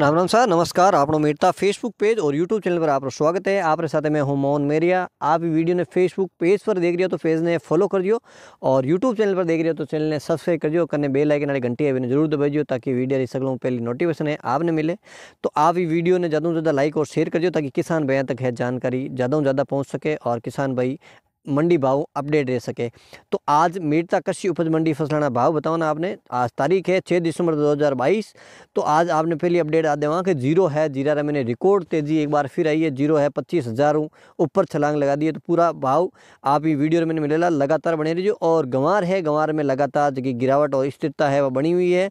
Ram Ram sir नमस्कार आप मेरता फेसबुक पेज और यूट्यूब चैनल पर आप स्वागत है आपके साथ मैं हूं मोहन मेरिया आप वीडियो ने फेसबुक पेज पर देख रहे हो तो पेज ने फॉलो कर दियो और यूट्यूब चैनल पर देख रहे हो तो चैनल ने सब्सक्राइब कर दियो कने बेल आइकन वाली घंटी अभी जरूर दबाई दियो ताकि वीडियो सकूँ पहली नोटिफिकेशन है आपने मिले तो आप ये वीडियो ने ज़्यादा से ज़्यादा लाइक और शेयर कर दियो ताकि किसान भाई तक है जानकारी ज़्यादा से ज़्यादा पहुँच सके और किसान भाई मंडी भाव अपडेट रह सके तो आज मीरता कृषि उपज मंडी फसलाना भाव बताना आपने आज तारीख है छः दिसंबर 2022 तो आज आपने पहली अपडेट आ देवा कि जीरो है जीरा रहा मैंने रिकॉर्ड तेजी एक बार फिर आई है जीरो है पच्चीस हज़ार ऊपर छलांग लगा दी है तो पूरा भाव आप ही वीडियो मैंने ला लगातार बने रहिए और गंवार है गंवार में लगातार जो गिरावट और स्थिरता है वह बनी हुई है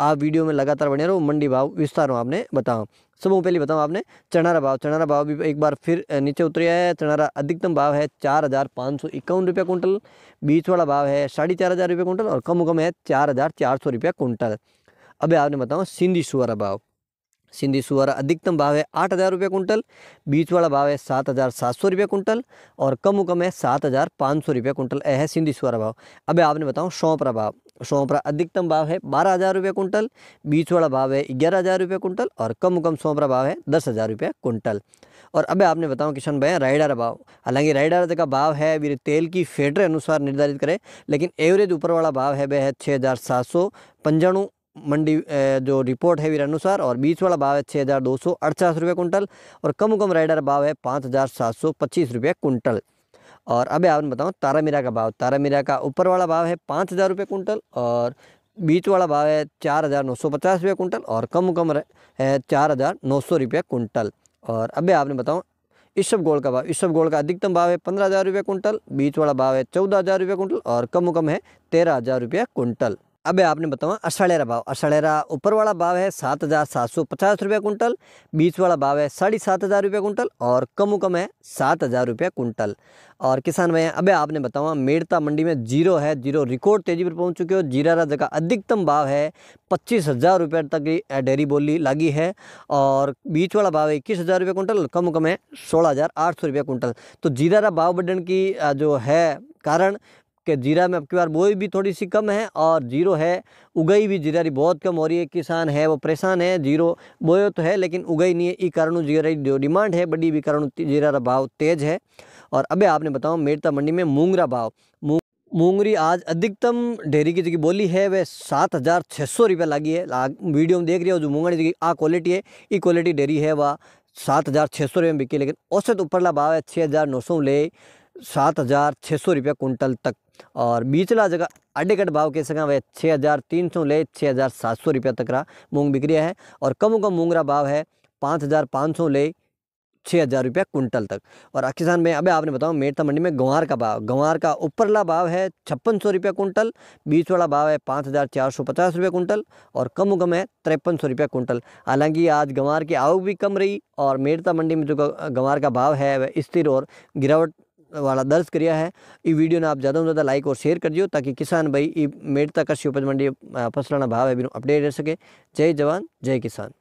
आप वीडियो में लगातार बने रहो मंडी भाव विस्तार हूँ आपने बताओ सबों पहले बताऊँ आपने चनारा भाव चनारा भाव भी एक बार फिर नीचे उतर गया है चनारा अधिकतम भाव है चार हज़ार पाँच सौ इक्यावन रुपया कुंटल बीच वाला भाव है साढ़े चार हज़ार रुपये कुंटल और कम कम है चार हज़ार चार सौ रुपया कुंटल अब आपने बताऊँ सिंधी सुअरा भाव सिंधी सुअर अधिकतम भाव है आठ हज़ार रुपये कुंटल बीच वाला भाव है सात हज़ार सात सौ रुपये कुंटल और कम उकम है सात हज़ार पाँच सौ रुपये कुंटल है सिंधी सुअर भाव अब आपने बताऊँ सौंपरा भाव सौंप अधिकतम भाव है बारह हज़ार रुपये कुंटल बीच वाला भाव है ग्यारह हज़ार रुपये कुंटल और कम कम सौंपरा भाव है दस हज़ार रुपये कुंटल और अब आपने बताओ किशन भाई राइडर भाव हालांकि राइडर का भाव है वीर तेल की फेडर अनुसार निर्धारित करें लेकिन एवरेज ऊपर वाला भाव है वह है छः हज़ार सात सौ मंडी जो रिपोर्ट है वीर अनुसार और बीच वाला भाव है छः हज़ार दो सौ अड़चास रुपये कुंटल और कम कम राइडर भाव है पाँच हज़ार सात सौ पच्चीस रुपये कुंटल और अब आपने बताऊँ तारा मीरा का भाव तारा मीरा का ऊपर वाला भाव है पाँच हज़ार रुपये कुंटल और बीच वाला भाव है चार हज़ार नौ सौ पचास रुपये कुंटल और कम कम है चार हज़ार नौ सौ रुपये कुंटल और अब आपने बताऊँ इसब गोल का भाव इसब गोल का अधिकतम भाव है पंद्रह हज़ार रुपये कुंटल बीच वाला भाव है चौदह हज़ार रुपये कुंटल और कम कम है तेरह हज़ार रुपये कुंटल अब आपने बताऊँ असाढ़ेरा भाव असाढ़ेरा ऊपर वाला भाव है सात हज़ार सात सौ पचास रुपये कुंटल बीच वाला भाव है साढ़े सात हज़ार रुपये कुंटल और कम कम है सात हज़ार रुपये कुंटल और किसान भैया अब आपने बताऊँ मेड़ता मंडी में जीरो है जीरो रिकॉर्ड तेज़ी पर पहुँच चुके हो जीरा रा जगह अधिकतम भाव है पच्चीस हज़ार रुपये तक डेयरी बोली लागी है और बीच वाला भाव है इक्कीस हज़ार रुपये कुंटल कम कम है सोलह हज़ार आठ सौ रुपये कुंटल तो जीरा रा भाव बढ़ने की जो है कारण के जीरा में अब की बार बोई भी थोड़ी सी कम है और जीरो है उगई भी जीरा री बहुत कम हो रही है किसान है वो परेशान है जीरो बोयो तो है लेकिन उगई नहीं है ई कारण जीरा जो डिमांड है बड़ी भी कारण जीरा रा भाव तेज है और अबे आपने बताओ मेड़ता मंडी में मूंगरा भाव मूंगरी आज अधिकतम डेयरी की जो बोली है वह सात हज़ार छः सौ रुपया लगी है लाग, वीडियो में देख रहे हो जो मूंगरी जगह आ क्वालिटी है ई क्वालिटी डेरी है वह सात हज़ार छः सौ रुपये में बिकी लेकिन औसत ऊपरला भाव है छः हज़ार नौ सौ ले सात हज़ार छः सौ रुपया कुंटल तक और बीचला जगह अड्डे कट भाव कह सकें वह छः हज़ार तीन सौ ले छः हज़ार सात सौ रुपया तक रहा बिक रहा है और कम कम मूंग भाव है पाँच हज़ार पाँच सौ ले छः हज़ार रुपया कुंटल तक और किसान में अभी आपने बताऊँ मेरता मंडी में गंवार का भाव गंवार का ऊपरला भाव है छप्पन सौ रुपया कुंटल बीच वाला भाव है पाँच हज़ार चार सौ पचास रुपया कुंटल और कम कम है तिरपन सौ रुपया कुंटल हालांकि आज गंवार की आवक भी कम रही और मेरता मंडी में जो गंवार का भाव है वह स्थिर और गिरावट वाला दर्ज करिया है ये वीडियो ने आप ज़्यादा से ज़्यादा लाइक और शेयर कर दियो ताकि किसान भाई ये मेड़ता कृषि उपज मंडी का भाव है अपडेट रह सके जय जवान जय किसान